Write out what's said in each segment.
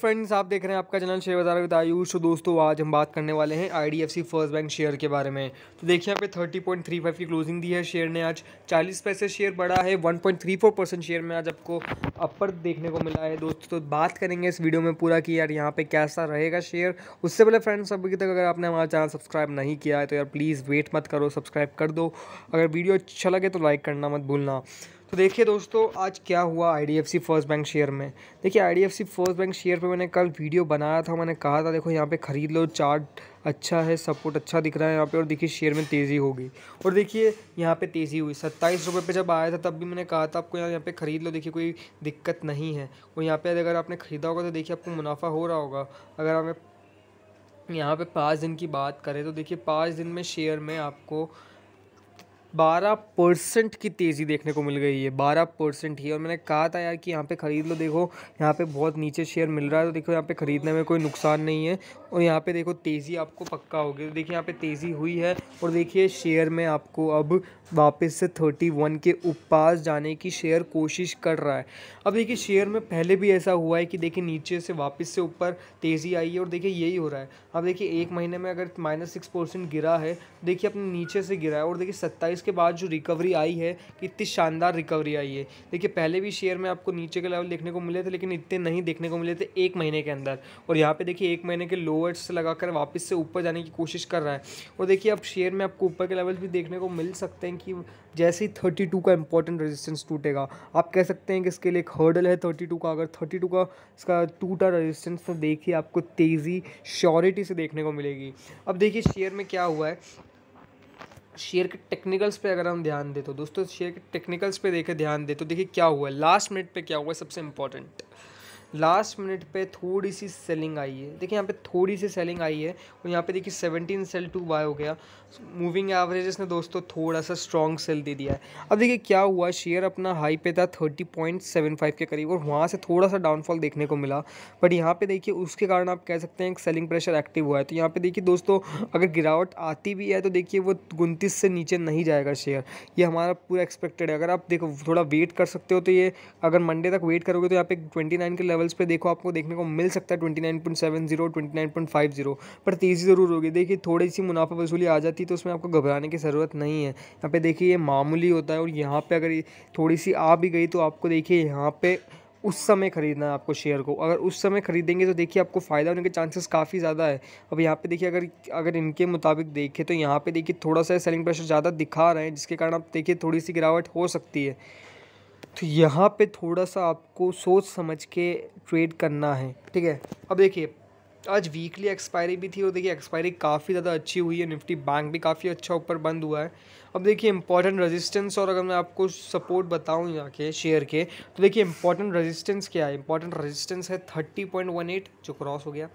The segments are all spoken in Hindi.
फ्रेंड्स आप देख रहे हैं आपका channel share Bazaar with Ayush तो दोस्तों आज हम बात करने वाले हैं आईडीएफसी फर्स्ट बैंक शेयर के बारे में तो देखिए यहाँ पे थर्टी पॉइंट थ्री फाइव की क्लोजिंग दी है शेयर ने आज चालीस पैसे शेयर बढ़ा है one point three four percent share में आज आपको अपर देखने को मिला है दोस्तों तो बात करेंगे इस वीडियो में पूरा कि यार यहाँ पर कैसा रहेगा शेयर उससे पहले फ्रेंड्स अभी तक अगर आपने हमारा चैनल सब्सक्राइब नहीं किया है तो यार प्लीज़ वेट मत करो सब्सक्राइब कर दो अगर वीडियो अच्छा लगे तो लाइक करना मत भूलना तो देखिए दोस्तों आज क्या हुआ सी फर्स्ट बैंक शेयर में देखिए सी फर्स्ट बैंक शेयर पे मैंने कल वीडियो बनाया था मैंने कहा था देखो यहाँ पे ख़रीद लो चार्ट अच्छा है सपोर्ट अच्छा दिख रहा है यहाँ पे और देखिए शेयर में तेज़ी होगी और देखिए यहाँ पे तेज़ी हुई सत्ताईस रुपये पर जब आया था तब भी मैंने कहा था आपको यहाँ यहाँ पर ख़रीद लो देखिए कोई दिक्कत नहीं है और यहाँ पर अगर आपने ख़रीदा होगा तो देखिए आपको मुनाफा हो रहा होगा अगर आप यहाँ पर पाँच दिन की बात करें तो देखिए पाँच दिन में शेयर में आपको बारह परसेंट की तेज़ी देखने को मिल गई है बारह परसेंट ही और मैंने कहा था यार कि यहाँ पे ख़रीद लो देखो यहाँ पे बहुत नीचे शेयर मिल रहा है तो देखो यहाँ पे ख़रीदने में कोई नुकसान नहीं है और यहाँ पे देखो तेज़ी आपको पक्का होगी तो देखिए यहाँ पे तेज़ी हुई है और देखिए शेयर में आपको अब वापस से थर्टी वन के उपास जाने की शेयर कोशिश कर रहा है अब देखिए शेयर में पहले भी ऐसा हुआ है कि देखिए नीचे से वापस से ऊपर तेज़ी आई है और देखिए यही हो रहा है अब देखिए एक महीने में अगर माइनस सिक्स परसेंट गिरा है देखिए अपने नीचे से गिरा है और देखिए सत्ताईस इसके बाद जो रिकवरी आई है इतनी शानदार रिकवरी आई है देखिए पहले भी शेयर में आपको नीचे के लेवल देखने को मिले थे लेकिन इतने नहीं देखने को मिले थे एक महीने के अंदर और यहाँ पे देखिए एक महीने के लोअर्स लगाकर वापस से ऊपर जाने की कोशिश कर रहा है और देखिए अब शेयर में आपको ऊपर के लेवल भी देखने को मिल सकते हैं कि जैसे ही थर्टी टू का इंपॉर्टेंट रजिस्टेंस टूटेगा आप कह सकते हैं कि इसके लिए एक हर्डल है थर्टी टू का अगर थर्टी टू का इसका टूटा रजिस्टेंस तो देखिए आपको तेज़ी श्योरिटी से देखने को मिलेगी अब देखिए शेयर में क्या हुआ है शेयर के टेक्निकल्स पे अगर हम ध्यान दें तो दोस्तों शेयर के टेक्निकल्स पे देखे ध्यान दें तो देखिए क्या हुआ लास्ट मिनट पे क्या हुआ सबसे इंपॉर्टेंट लास्ट मिनट पे थोड़ी सी सेलिंग आई है देखिए यहाँ पे थोड़ी सी सेलिंग आई है और यहाँ पे देखिए सेवनटीन सेल टू बाय हो गया मूविंग एवरेजेस ने दोस्तों थोड़ा सा स्ट्रॉन्ग सेल दे दिया है अब देखिए क्या हुआ शेयर अपना हाई पे था थर्टी पॉइंट सेवन फाइव के करीब और वहाँ से थोड़ा सा डाउनफॉल देखने को मिला बट यहाँ पे देखिए उसके कारण आप कह सकते हैं सेलिंग प्रेशर एक्टिव हुआ है तो यहाँ पे देखिए दोस्तों अगर गिरावट आती भी है तो देखिए वो उनतीस से नीचे नहीं जाएगा शेयर ये हमारा पूरा एक्सपेक्टेड है अगर आप देखो थोड़ा वेट कर सकते हो तो ये अगर मंडे तक वेट करोगे तो यहाँ पे ट्वेंटी नाइन के लेवल लेवल्स पे देखो आपको देखने को मिल सकता है 29.70 29.50 पर तेज़ी ज़रूर होगी देखिए थोड़ी सी मुनाफा वसूली आ जाती है तो उसमें आपको घबराने की ज़रूरत नहीं है यहाँ पे देखिए ये मामूली होता है और यहाँ पे अगर थोड़ी सी आ भी गई तो आपको देखिए यहाँ पर उस समय ख़रीदना है आपको शेयर को अगर उस समय ख़रीदेंगे तो देखिए आपको फ़ायदा होने के चांसेस काफ़ी ज़्यादा है अब यहाँ पे देखिए अगर अगर इनके मुताबिक देखें तो यहाँ पे देखिए थोड़ा सा सेलिंग प्रेशर ज़्यादा दिखा रहे हैं जिसके कारण आप देखिए थोड़ी सी गिरावट हो सकती है तो यहाँ पे थोड़ा सा आपको सोच समझ के ट्रेड करना है ठीक है अब देखिए आज वीकली एक्सपायरी भी थी और देखिए एक्सपायरी काफ़ी ज़्यादा अच्छी हुई है निफ्टी बैंक भी काफ़ी अच्छा ऊपर बंद हुआ है अब देखिए इंपॉर्टेंट रेजिस्टेंस और अगर मैं आपको सपोर्ट बताऊँ यहाँ के शेयर के तो देखिए इंपॉर्टेंट रेजिस्टेंस क्या है इंपॉर्टेंट रेजिस्टेंस है थर्टी पॉइंट वन एट जो क्रॉस हो गया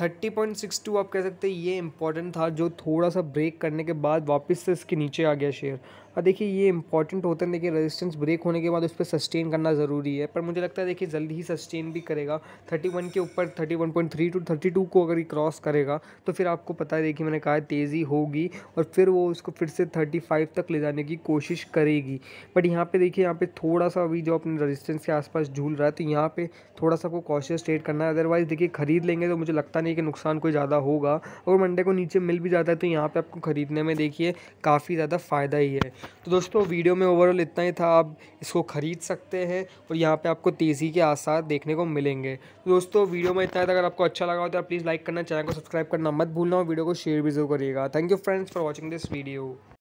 थर्टी पॉइंट सिक्स टू आप कह सकते हैं ये इंपॉर्टेंट था जो थोड़ा सा ब्रेक करने के बाद वापस से इसके नीचे आ गया शेयर और देखिए ये इंपॉर्टेंट होता हैं देखिए रेजिस्टेंस ब्रेक होने के बाद उस पर सस्टेन करना ज़रूरी है पर मुझे लगता है देखिए जल्दी ही सस्टेन भी करेगा थर्टी वन के ऊपर thirty one point three two thirty two को अगर ये क्रॉस करेगा तो फिर आपको पता है देखिए मैंने कहा है तेज़ी होगी और फिर वो उसको फिर से थर्टी फाइव तक ले जाने की कोशिश करेगी बट यहाँ पर देखिए यहाँ पर थोड़ा सा अभी जो अपने रजिस्टेंस के आसपास झूल रहा है तो यहाँ पर थोड़ा सा आपको कॉशियस ट्रेड करना है अदरवाइज़ देखिए खरीद लेंगे तो मुझे लगता नहीं कि नुकसान कोई ज़्यादा होगा और मंडे को नीचे मिल भी जाता है तो यहाँ पे आपको ख़रीदने में देखिए काफ़ी ज़्यादा फ़ायदा ही है तो दोस्तों वीडियो में ओवरऑल इतना ही था आप इसको ख़रीद सकते हैं और यहाँ पर आपको तेज़ी के आसार देखने को मिलेंगे तो दोस्तों वीडियो में इतना था अगर आपको अच्छा लगा हो तो आप प्लीज़ लाइक करना चैनल को सब्सक्राइब करना मत भूलना और वीडियो को शेयर भी जरूर करिएगा thank you friends for watching this video